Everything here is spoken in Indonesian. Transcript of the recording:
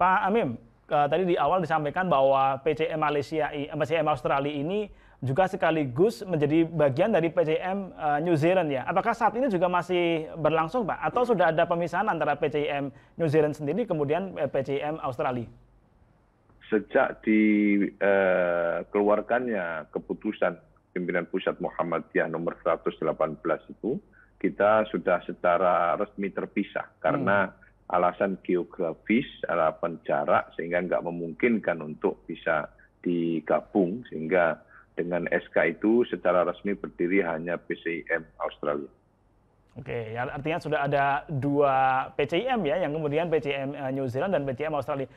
Pak Amim, uh, tadi di awal disampaikan bahwa PCM Malaysia, eh, PCM Australia ini juga sekaligus menjadi bagian dari PCM uh, eh, New Zealand ya. Apakah saat ini juga masih berlangsung Pak? Atau sudah ada pemisahan antara PCM New Zealand sendiri kemudian eh, PCM Australia? Sejak dikeluarkannya uh, keputusan pimpinan pusat Muhammadiyah nomor 118 itu, kita sudah secara resmi terpisah karena hmm alasan geografis, alasan jarak sehingga nggak memungkinkan untuk bisa digabung sehingga dengan SK itu secara resmi berdiri hanya PCIM Australia. Oke, ya, artinya sudah ada dua PCIM ya, yang kemudian PCIM eh, New Zealand dan PCIM Australia.